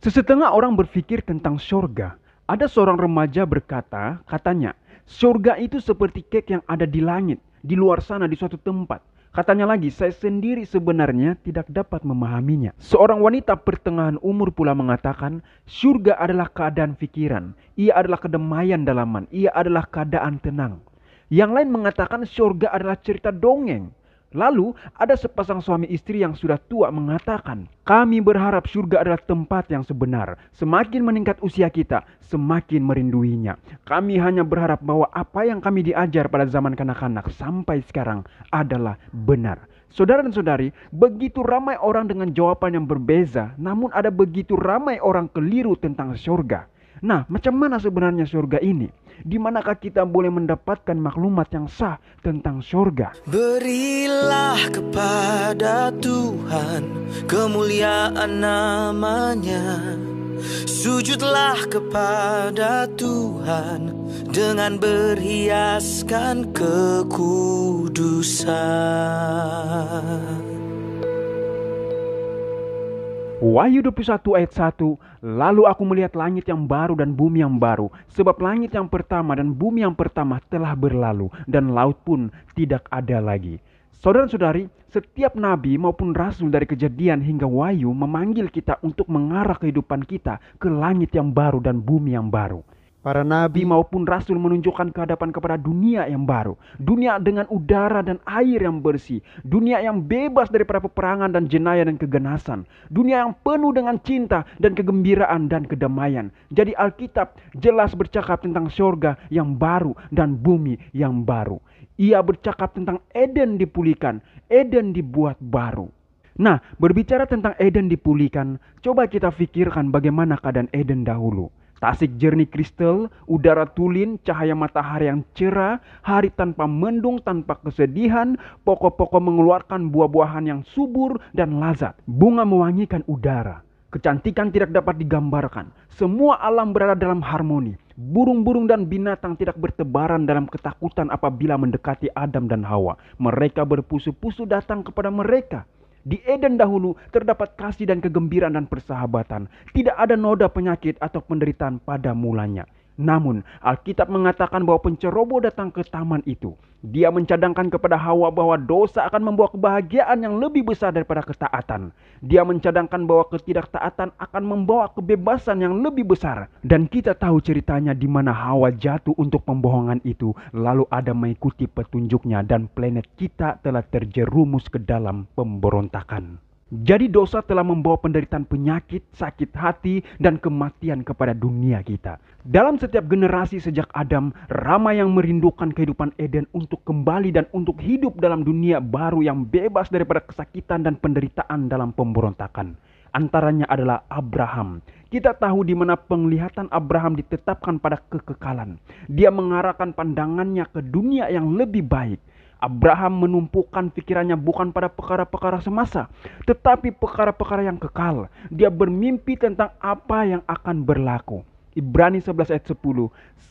Sesetengah orang berpikir tentang surga. Ada seorang remaja berkata, katanya, surga itu seperti kek yang ada di langit, di luar sana, di suatu tempat. Katanya lagi, saya sendiri sebenarnya tidak dapat memahaminya. Seorang wanita pertengahan umur pula mengatakan, surga adalah keadaan pikiran, ia adalah kedamaian dalaman, ia adalah keadaan tenang. Yang lain mengatakan surga adalah cerita dongeng. Lalu ada sepasang suami istri yang sudah tua mengatakan, "Kami berharap surga adalah tempat yang sebenar. Semakin meningkat usia kita, semakin merinduinya. Kami hanya berharap bahwa apa yang kami diajar pada zaman kanak-kanak sampai sekarang adalah benar." Saudara dan saudari, begitu ramai orang dengan jawaban yang berbeza, namun ada begitu ramai orang keliru tentang surga. Nah, macam mana sebenarnya surga ini? Di manakah kita boleh mendapatkan maklumat yang sah tentang surga? Berilah kepada Tuhan kemuliaan namanya. Sujudlah kepada Tuhan dengan berhiaskan kekudusan. Wahyu 21 ayat 1 Lalu aku melihat langit yang baru dan bumi yang baru Sebab langit yang pertama dan bumi yang pertama telah berlalu Dan laut pun tidak ada lagi Saudara-saudari, setiap nabi maupun rasul dari kejadian hingga wahyu memanggil kita untuk mengarah kehidupan kita ke langit yang baru dan bumi yang baru. Para nabi maupun rasul menunjukkan kehadapan kepada dunia yang baru. Dunia dengan udara dan air yang bersih. Dunia yang bebas dari para peperangan dan jenayah dan keganasan. Dunia yang penuh dengan cinta dan kegembiraan dan kedamaian. Jadi Alkitab jelas bercakap tentang syurga yang baru dan bumi yang baru. Ia bercakap tentang Eden dipulihkan, Eden dibuat baru. Nah, berbicara tentang Eden dipulihkan, coba kita pikirkan bagaimana keadaan Eden dahulu. Tasik jernih kristal, udara tulin, cahaya matahari yang cerah, hari tanpa mendung, tanpa kesedihan, pokok-pokok mengeluarkan buah-buahan yang subur dan lazat. Bunga mewangikan udara. Kecantikan tidak dapat digambarkan. Semua alam berada dalam harmoni. Burung-burung dan binatang tidak bertebaran dalam ketakutan apabila mendekati Adam dan Hawa. Mereka berpusu-pusu datang kepada mereka. Di Eden dahulu terdapat kasih dan kegembiraan dan persahabatan. Tidak ada noda penyakit atau penderitaan pada mulanya. Namun, Alkitab mengatakan bahwa penceroboh datang ke taman itu. Dia mencadangkan kepada Hawa bahwa dosa akan membawa kebahagiaan yang lebih besar daripada ketaatan. Dia mencadangkan bahwa ketidaktaatan akan membawa kebebasan yang lebih besar. Dan kita tahu ceritanya di mana Hawa jatuh untuk pembohongan itu. Lalu Adam mengikuti petunjuknya dan planet kita telah terjerumus ke dalam pemberontakan. Jadi dosa telah membawa penderitaan penyakit, sakit hati, dan kematian kepada dunia kita. Dalam setiap generasi sejak Adam, ramai yang merindukan kehidupan Eden untuk kembali dan untuk hidup dalam dunia baru yang bebas daripada kesakitan dan penderitaan dalam pemberontakan. Antaranya adalah Abraham. Kita tahu di mana penglihatan Abraham ditetapkan pada kekekalan. Dia mengarahkan pandangannya ke dunia yang lebih baik Abraham menumpukan pikirannya bukan pada perkara-perkara semasa, tetapi perkara-perkara yang kekal. Dia bermimpi tentang apa yang akan berlaku. Ibrani 11 ayat 10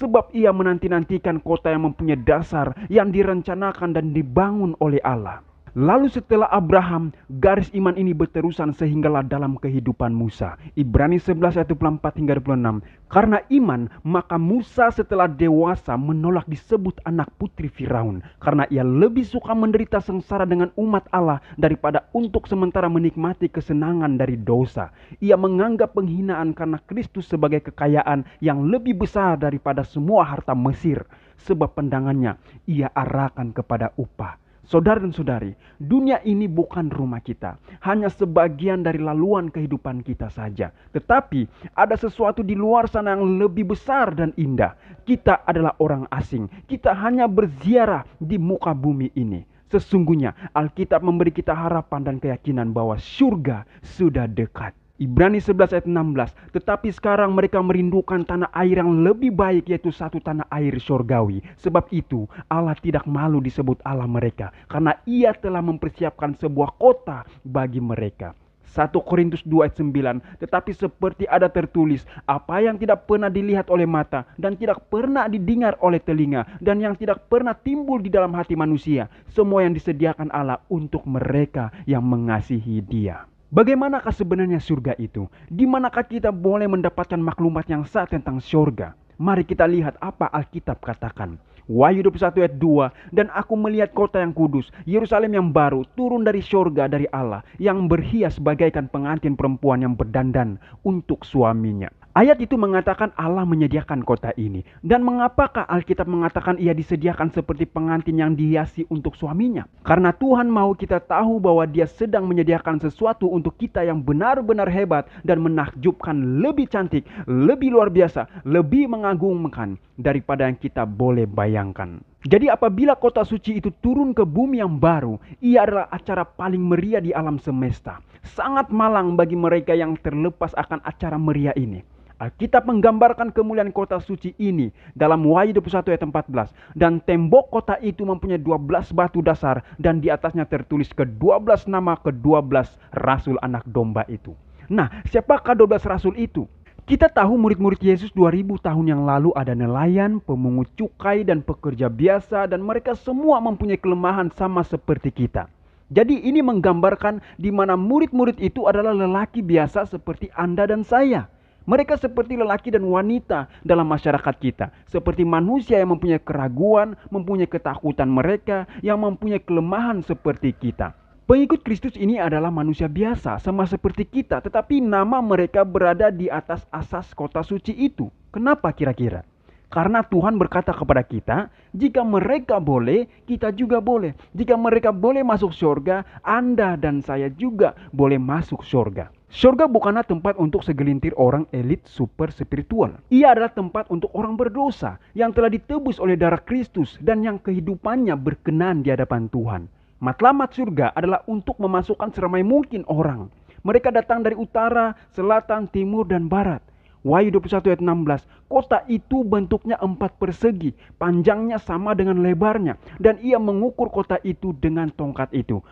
Sebab ia menanti-nantikan kota yang mempunyai dasar yang direncanakan dan dibangun oleh Allah Lalu setelah Abraham, garis iman ini berterusan sehinggalah dalam kehidupan Musa. Ibrani 11 ayat 24 hingga 26. Karena iman, maka Musa setelah dewasa menolak disebut anak putri Firaun. Karena ia lebih suka menderita sengsara dengan umat Allah daripada untuk sementara menikmati kesenangan dari dosa. Ia menganggap penghinaan karena Kristus sebagai kekayaan yang lebih besar daripada semua harta Mesir. Sebab pandangannya ia arahkan kepada upah Saudara dan saudari, dunia ini bukan rumah kita, hanya sebagian dari laluan kehidupan kita saja. Tetapi ada sesuatu di luar sana yang lebih besar dan indah. Kita adalah orang asing, kita hanya berziarah di muka bumi ini. Sesungguhnya Alkitab memberi kita harapan dan keyakinan bahwa surga sudah dekat. Ibrani 11 ayat 16 Tetapi sekarang mereka merindukan tanah air yang lebih baik yaitu satu tanah air surgawi Sebab itu Allah tidak malu disebut Allah mereka Karena ia telah mempersiapkan sebuah kota bagi mereka 1 Korintus 2 ayat 9 Tetapi seperti ada tertulis Apa yang tidak pernah dilihat oleh mata Dan tidak pernah didengar oleh telinga Dan yang tidak pernah timbul di dalam hati manusia Semua yang disediakan Allah untuk mereka yang mengasihi dia Bagaimanakah sebenarnya surga itu? Di manakah kita boleh mendapatkan maklumat yang sah tentang surga? Mari kita lihat apa Alkitab katakan. Wahyu 21 ayat 2 Dan aku melihat kota yang kudus Yerusalem yang baru turun dari syurga dari Allah Yang berhias bagaikan pengantin perempuan yang berdandan untuk suaminya Ayat itu mengatakan Allah menyediakan kota ini. Dan mengapakah Alkitab mengatakan ia disediakan seperti pengantin yang dihiasi untuk suaminya? Karena Tuhan mau kita tahu bahwa dia sedang menyediakan sesuatu untuk kita yang benar-benar hebat dan menakjubkan lebih cantik, lebih luar biasa, lebih mengagumkan daripada yang kita boleh bayangkan. Jadi apabila kota suci itu turun ke bumi yang baru, ia adalah acara paling meriah di alam semesta. Sangat malang bagi mereka yang terlepas akan acara meriah ini. Alkitab ah, menggambarkan kemuliaan kota suci ini dalam Wahyu 21 ayat 14. Dan tembok kota itu mempunyai 12 batu dasar dan di atasnya tertulis ke-12 nama ke-12 rasul anak domba itu. Nah, siapakah 12 rasul itu? Kita tahu murid-murid Yesus 2000 tahun yang lalu ada nelayan, pemungut cukai dan pekerja biasa dan mereka semua mempunyai kelemahan sama seperti kita. Jadi ini menggambarkan di mana murid-murid itu adalah lelaki biasa seperti Anda dan saya. Mereka seperti lelaki dan wanita dalam masyarakat kita, seperti manusia yang mempunyai keraguan, mempunyai ketakutan mereka, yang mempunyai kelemahan seperti kita. Pengikut Kristus ini adalah manusia biasa, sama seperti kita, tetapi nama mereka berada di atas asas kota suci itu. Kenapa kira-kira? Karena Tuhan berkata kepada kita, jika mereka boleh, kita juga boleh. Jika mereka boleh masuk surga, Anda dan saya juga boleh masuk surga. Surga bukanlah tempat untuk segelintir orang elit super spiritual. Ia adalah tempat untuk orang berdosa yang telah ditebus oleh darah Kristus dan yang kehidupannya berkenan di hadapan Tuhan. Matlamat surga adalah untuk memasukkan seramai mungkin orang. Mereka datang dari utara, selatan, timur, dan barat. Wahyu 21 ayat 16. Kota itu bentuknya empat persegi, panjangnya sama dengan lebarnya. Dan ia mengukur kota itu dengan tongkat itu.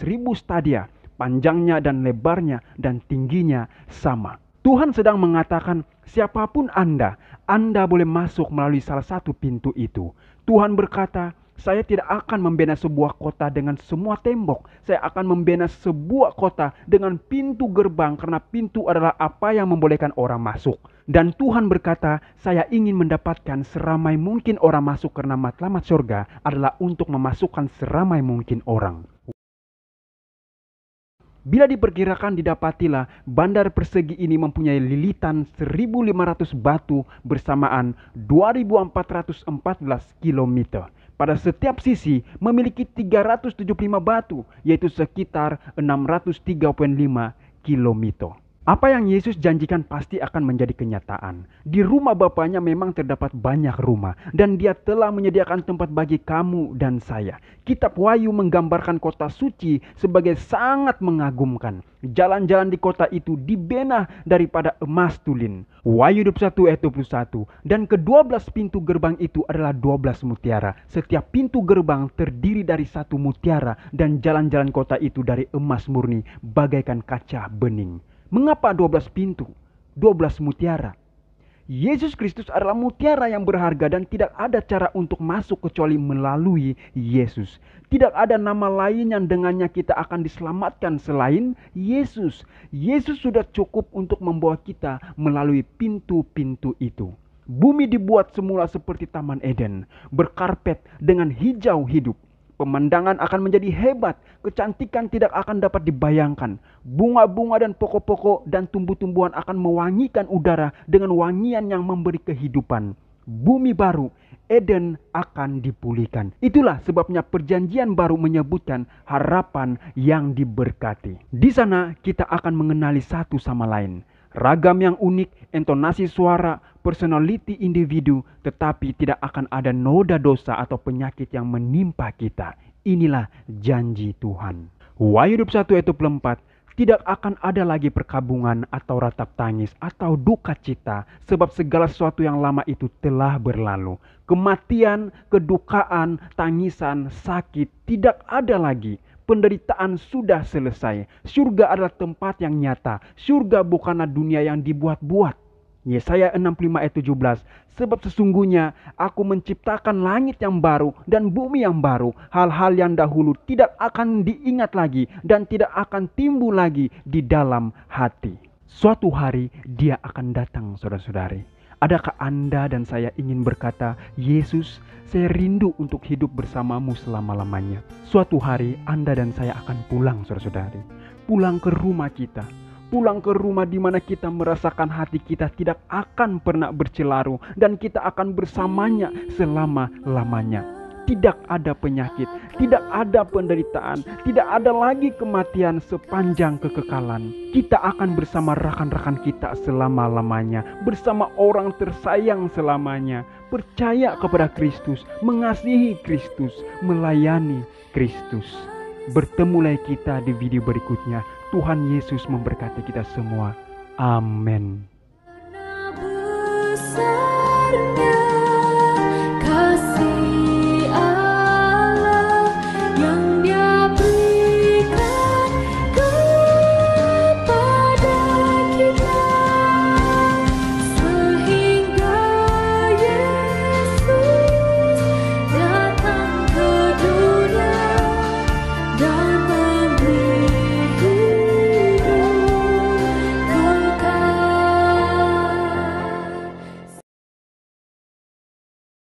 ribu stadia, panjangnya dan lebarnya dan tingginya sama. Tuhan sedang mengatakan, siapapun Anda, Anda boleh masuk melalui salah satu pintu itu. Tuhan berkata, saya tidak akan membina sebuah kota dengan semua tembok. Saya akan membina sebuah kota dengan pintu gerbang karena pintu adalah apa yang membolehkan orang masuk. Dan Tuhan berkata, saya ingin mendapatkan seramai mungkin orang masuk karena matlamat surga adalah untuk memasukkan seramai mungkin orang. Bila diperkirakan didapatilah bandar persegi ini mempunyai lilitan 1500 batu bersamaan 2414 kilometer pada setiap sisi memiliki 375 batu yaitu sekitar 603.5 kilometer. Apa yang Yesus janjikan pasti akan menjadi kenyataan. Di rumah Bapaknya memang terdapat banyak rumah dan dia telah menyediakan tempat bagi kamu dan saya. Kitab Wahyu menggambarkan kota suci sebagai sangat mengagumkan. Jalan-jalan di kota itu dibenah daripada emas tulin. Wahyu 21 ayat 21 dan ke-12 pintu gerbang itu adalah 12 mutiara. Setiap pintu gerbang terdiri dari satu mutiara dan jalan-jalan kota itu dari emas murni bagaikan kaca bening. Mengapa 12 pintu? 12 mutiara. Yesus Kristus adalah mutiara yang berharga dan tidak ada cara untuk masuk kecuali melalui Yesus. Tidak ada nama lain yang dengannya kita akan diselamatkan selain Yesus. Yesus sudah cukup untuk membawa kita melalui pintu-pintu itu. Bumi dibuat semula seperti Taman Eden, berkarpet dengan hijau hidup Pemandangan akan menjadi hebat, kecantikan tidak akan dapat dibayangkan. Bunga-bunga dan pokok-pokok dan tumbuh-tumbuhan akan mewangikan udara dengan wangian yang memberi kehidupan. Bumi baru, Eden akan dipulihkan. Itulah sebabnya perjanjian baru menyebutkan harapan yang diberkati. Di sana kita akan mengenali satu sama lain. Ragam yang unik, entonasi suara, personality individu, tetapi tidak akan ada noda dosa atau penyakit yang menimpa kita. Inilah janji Tuhan. Wahyu 21 ayat 24, tidak akan ada lagi perkabungan atau ratap tangis atau duka cita sebab segala sesuatu yang lama itu telah berlalu. Kematian, kedukaan, tangisan, sakit tidak ada lagi. Penderitaan sudah selesai. Surga adalah tempat yang nyata. Surga bukanlah dunia yang dibuat-buat. Yesaya 65 ayat 17 Sebab sesungguhnya aku menciptakan langit yang baru dan bumi yang baru Hal-hal yang dahulu tidak akan diingat lagi dan tidak akan timbul lagi di dalam hati Suatu hari dia akan datang saudara-saudari Adakah Anda dan saya ingin berkata, Yesus, saya rindu untuk hidup bersamamu selama-lamanya. Suatu hari Anda dan saya akan pulang, saudara-saudari. Pulang ke rumah kita, pulang ke rumah di mana kita merasakan hati kita tidak akan pernah bercelaru dan kita akan bersamanya selama-lamanya. Tidak ada penyakit, tidak ada penderitaan, tidak ada lagi kematian sepanjang kekekalan. Kita akan bersama rekan-rekan kita selama-lamanya, bersama orang tersayang selamanya, percaya kepada Kristus, mengasihi Kristus, melayani Kristus. Bertemu Bertemulah kita di video berikutnya. Tuhan Yesus memberkati kita semua. Amin.